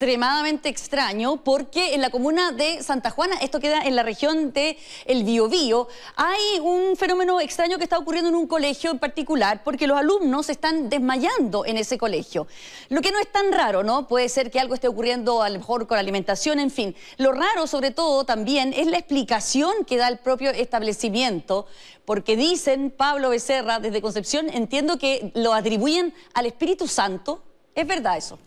extremadamente extraño porque en la comuna de Santa Juana, esto queda en la región de El Biobío, hay un fenómeno extraño que está ocurriendo en un colegio en particular porque los alumnos están desmayando en ese colegio. Lo que no es tan raro, ¿no? Puede ser que algo esté ocurriendo a lo mejor con la alimentación, en fin. Lo raro sobre todo también es la explicación que da el propio establecimiento porque dicen, Pablo Becerra, desde Concepción, entiendo que lo atribuyen al Espíritu Santo. ¿Es verdad eso?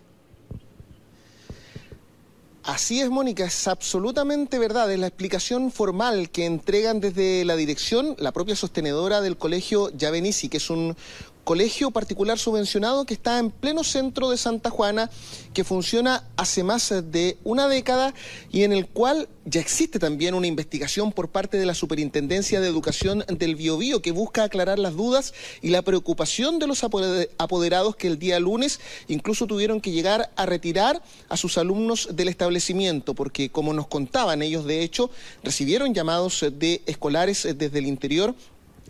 Así es, Mónica, es absolutamente verdad. Es la explicación formal que entregan desde la dirección, la propia sostenedora del colegio Yavenisi, que es un colegio particular subvencionado que está en pleno centro de Santa Juana, que funciona hace más de una década y en el cual ya existe también una investigación por parte de la Superintendencia de Educación del Biobío que busca aclarar las dudas y la preocupación de los apoderados que el día lunes incluso tuvieron que llegar a retirar a sus alumnos del establecimiento, porque como nos contaban ellos de hecho, recibieron llamados de escolares desde el interior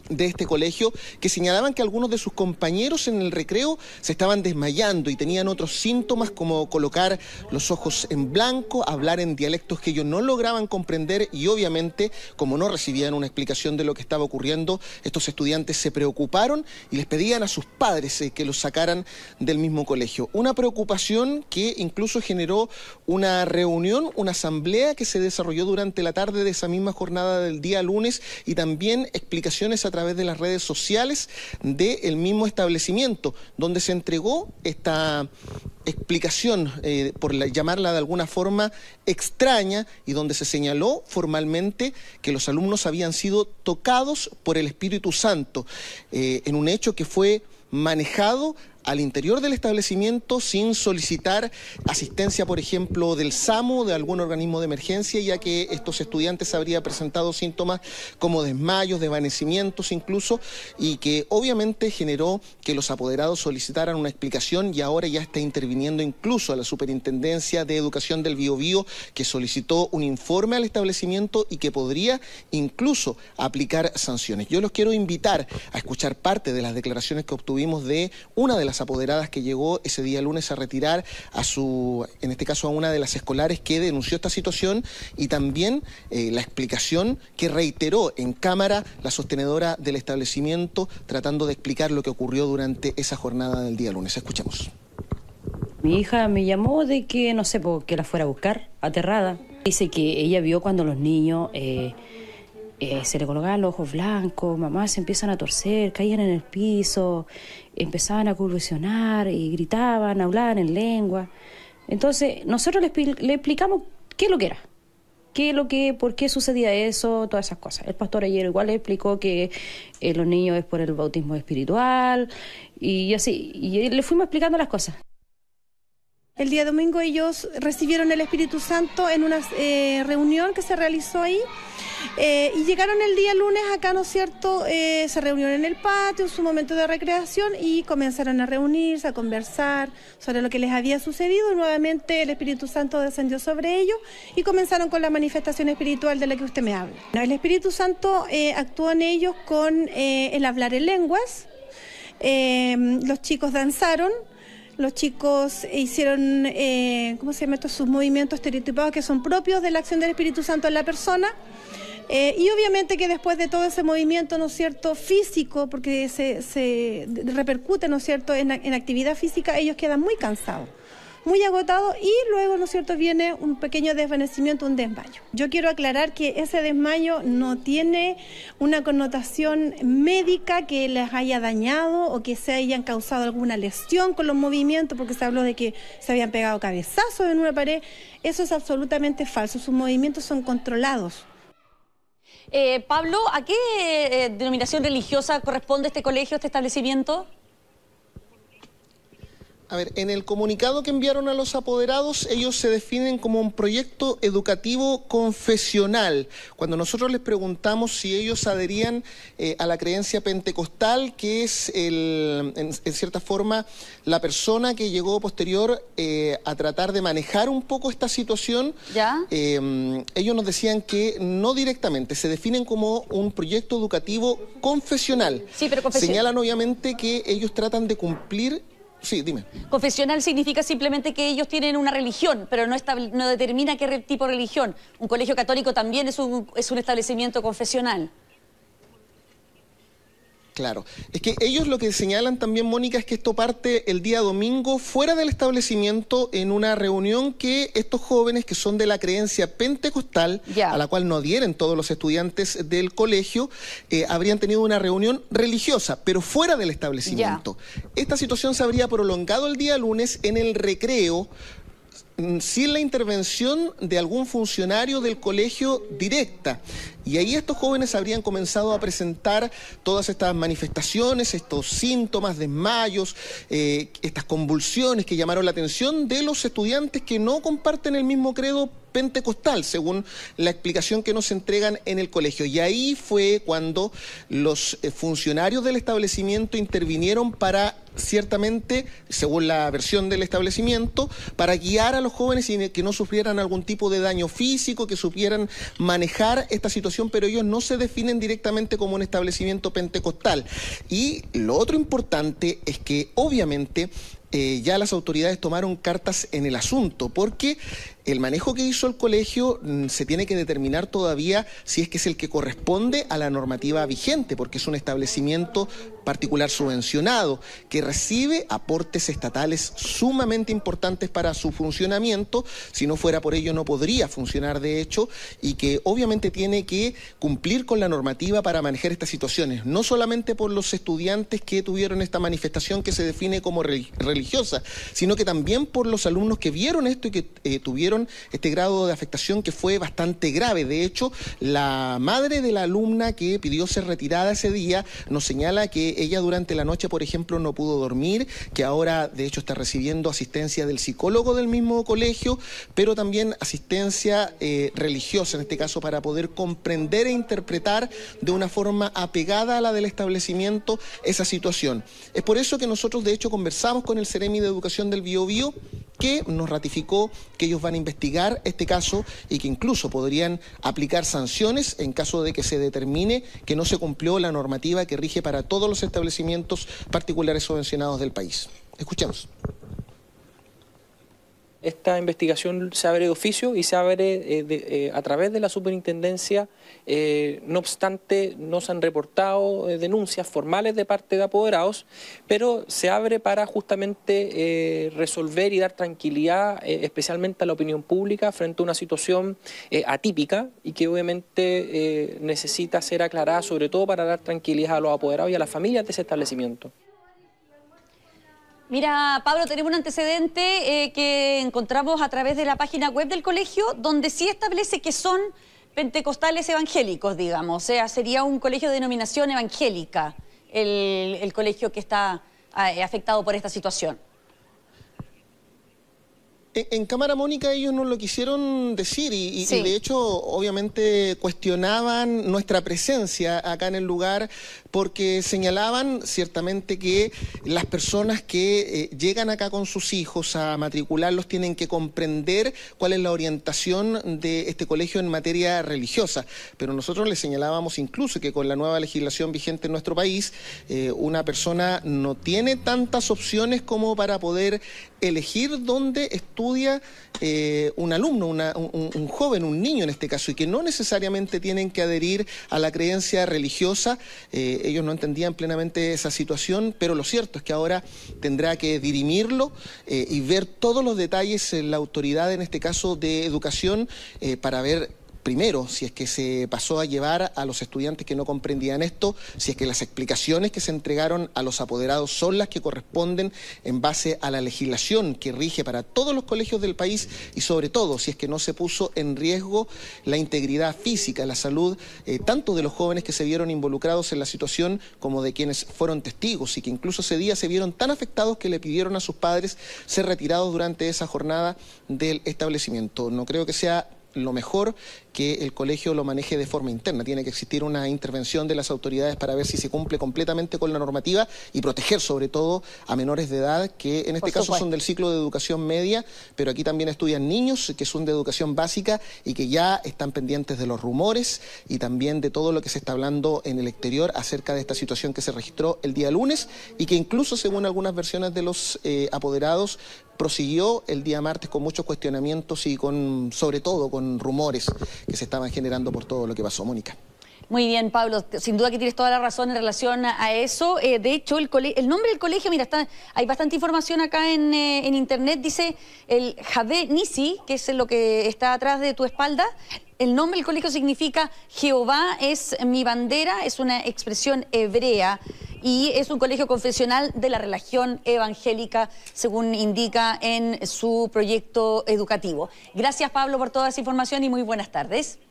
de este colegio que señalaban que algunos de sus compañeros en el recreo se estaban desmayando y tenían otros síntomas como colocar los ojos en blanco, hablar en dialectos que ellos no lograban comprender y obviamente como no recibían una explicación de lo que estaba ocurriendo, estos estudiantes se preocuparon y les pedían a sus padres eh, que los sacaran del mismo colegio. Una preocupación que incluso generó una reunión, una asamblea que se desarrolló durante la tarde de esa misma jornada del día lunes y también explicaciones a a través de las redes sociales del mismo establecimiento, donde se entregó esta explicación, eh, por llamarla de alguna forma extraña, y donde se señaló formalmente que los alumnos habían sido tocados por el Espíritu Santo, eh, en un hecho que fue manejado al interior del establecimiento sin solicitar asistencia, por ejemplo, del SAMU, de algún organismo de emergencia, ya que estos estudiantes habrían presentado síntomas como desmayos, desvanecimientos incluso, y que obviamente generó que los apoderados solicitaran una explicación y ahora ya está interviniendo incluso a la Superintendencia de Educación del Bio que solicitó un informe al establecimiento y que podría incluso aplicar sanciones. Yo los quiero invitar a escuchar parte de las declaraciones que obtuvimos de una de las las apoderadas que llegó ese día lunes a retirar a su, en este caso a una de las escolares que denunció esta situación y también eh, la explicación que reiteró en cámara la sostenedora del establecimiento tratando de explicar lo que ocurrió durante esa jornada del día lunes. Escuchemos. Mi hija me llamó de que, no sé, qué la fuera a buscar, aterrada. Dice que ella vio cuando los niños... Eh, eh, se le colocaban los ojos blancos, mamás se empiezan a torcer, caían en el piso, empezaban a convulsionar y gritaban, hablaban en lengua. Entonces, nosotros le, explicamos qué es lo que era, qué lo que, por qué sucedía eso, todas esas cosas. El pastor ayer igual le explicó que eh, los niños es por el bautismo espiritual y así, y le fuimos explicando las cosas. El día domingo ellos recibieron el Espíritu Santo en una eh, reunión que se realizó ahí eh, y llegaron el día lunes acá, ¿no es cierto? Eh, se reunieron en el patio, en su momento de recreación y comenzaron a reunirse, a conversar sobre lo que les había sucedido. Nuevamente el Espíritu Santo descendió sobre ellos y comenzaron con la manifestación espiritual de la que usted me habla. El Espíritu Santo actuó en ellos con el hablar en lenguas. los chicos danzaron, los chicos hicieron, eh, ¿cómo se llama esto? Sus movimientos estereotipados que son propios de la acción del Espíritu Santo en la persona. Eh, y obviamente que después de todo ese movimiento, ¿no es cierto?, físico, porque se, repercute, ¿no es cierto?, en actividad física, ellos quedan muy cansados muy agotado y luego, ¿no es cierto?, viene un pequeño desvanecimiento, un desmayo. Yo quiero aclarar que ese desmayo no tiene una connotación médica que les haya dañado o que se hayan causado alguna lesión con los movimientos, porque se habló de que se habían pegado cabezazos en una pared. Eso es absolutamente falso, sus movimientos son controlados. Eh, Pablo, ¿a qué eh, denominación religiosa corresponde este colegio, este establecimiento? A ver, en el comunicado que enviaron a los apoderados, ellos se definen como un proyecto educativo confesional. Cuando nosotros les preguntamos si ellos adherían eh, a la creencia pentecostal, que es, el, en, cierta forma, la persona que llegó posterior eh, a tratar de manejar un poco esta situación, em, ellos nos decían que no directamente, se definen como un proyecto educativo confesional. Sí, pero confesional. Señalan obviamente que ellos tratan de cumplir Sí, dime. Confesional significa simplemente que ellos tienen una religión, pero no, no determina qué tipo de religión. Un colegio católico también es un, es un establecimiento confesional. Claro. Es que ellos lo que señalan también, Mónica, es que esto parte el día domingo fuera del establecimiento en una reunión que estos jóvenes que son de la creencia pentecostal, a la cual no adhieren todos los estudiantes del colegio, eh, habrían tenido una reunión religiosa, pero fuera del establecimiento. Esta situación se habría prolongado el día lunes en el recreo mm, sin la intervención de algún funcionario del colegio directa. Y ahí estos jóvenes habrían comenzado a presentar todas estas manifestaciones, estos síntomas, desmayos, eh, estas convulsiones que llamaron la atención de los estudiantes que no comparten el mismo credo pentecostal, según la explicación que nos entregan en el colegio. Y ahí fue cuando los eh, funcionarios del establecimiento intervinieron para ciertamente, según la versión del establecimiento, para guiar a los jóvenes y que no sufrieran algún tipo de daño físico, que supieran manejar esta situación pero ellos no se definen directamente como un establecimiento pentecostal. Y lo otro importante es que obviamente eh, ya las autoridades tomaron cartas en el asunto, porque el manejo que hizo el colegio mm, se tiene que determinar todavía si es que es el que corresponde a la normativa vigente, porque es un establecimiento particular subvencionado que recibe aportes estatales sumamente importantes para su funcionamiento, si no fuera por ello no podría funcionar de hecho y que obviamente tiene que cumplir con la normativa para manejar estas situaciones, no solamente por los estudiantes que tuvieron esta manifestación que se define como religiosa, sino que también por los alumnos que vieron esto y que eh, tuvieron este grado de afectación que fue bastante grave. De hecho, la madre de la alumna que pidió ser retirada ese día nos señala que ella durante la noche, por ejemplo, no pudo dormir, que ahora de hecho está recibiendo asistencia del psicólogo del mismo colegio, pero también asistencia eh, religiosa, en este caso, para poder comprender e interpretar de una forma apegada a la del establecimiento esa situación. Es por eso que nosotros de hecho conversamos con el Ceremi de Educación del Biobío que nos ratificó que ellos van a investigar este caso y que incluso podrían aplicar sanciones en caso de que se determine que no se cumplió la normativa que rige para todos los establecimientos particulares subvencionados del país. Escuchemos. Esta investigación se abre de oficio y se abre eh, eh, a través de la superintendencia. Eh, no obstante, no se han reportado denuncias formales de parte de apoderados, pero se abre para justamente resolver y dar tranquilidad, especialmente a la opinión pública, frente a una situación atípica y que obviamente necesita ser aclarada, sobre todo para dar tranquilidad a los apoderados y a las familias de ese establecimiento. Mira, Pablo, tenemos un antecedente eh, que encontramos a través de la página web del colegio, donde sí establece que son pentecostales evangélicos, digamos. O sea, sería un colegio de denominación evangélica el, colegio que está ah, eh, afectado por esta situación. En, Cámara Mónica ellos no lo quisieron decir y, de hecho obviamente cuestionaban nuestra presencia acá en el lugar porque señalaban ciertamente que las personas que eh, llegan acá con sus hijos a matricularlos tienen que comprender cuál es la orientación de este colegio en materia religiosa. Pero nosotros les señalábamos incluso que con la nueva legislación vigente en nuestro país, eh, una persona no tiene tantas opciones como para poder elegir dónde estudia eh, un alumno, un, joven, un niño en este caso, y que no necesariamente tienen que adherir a la creencia religiosa ellos no entendían plenamente esa situación, pero lo cierto es que ahora tendrá que dirimirlo eh, y ver todos los detalles en la autoridad, en este caso de educación, eh, para ver primero, si es que se pasó a llevar a los estudiantes que no comprendían esto, si es que las explicaciones que se entregaron a los apoderados son las que corresponden en base a la legislación que rige para todos los colegios del país y sobre todo si es que no se puso en riesgo la integridad física, la salud, eh, tanto de los jóvenes que se vieron involucrados en la situación como de quienes fueron testigos y que incluso ese día se vieron tan afectados que le pidieron a sus padres ser retirados durante esa jornada del establecimiento. No creo que sea lo mejor que el colegio lo maneje de forma interna. Tiene que existir una intervención de las autoridades para ver si se cumple completamente con la normativa y proteger sobre todo a menores de edad que en este caso son del ciclo de educación media, pero aquí también estudian niños que son de educación básica y que ya están pendientes de los rumores y también de todo lo que se está hablando en el exterior acerca de esta situación que se registró el día lunes y que incluso según algunas versiones de los eh, apoderados prosiguió el día martes con muchos cuestionamientos y con, sobre todo con rumores que se estaban generando por todo lo que pasó, Mónica. Muy bien, Pablo, sin duda que tienes toda la razón en relación a eso. Eh, de hecho, el, nombre del colegio, mira, está, hay bastante información acá en, eh, en internet, dice el Jave Nisi, que es lo que está atrás de tu espalda. El nombre del colegio significa Jehová es mi bandera, es una expresión hebrea y es un colegio confesional de la religión evangélica, según indica en su proyecto educativo. Gracias Pablo por toda esa información y muy buenas tardes.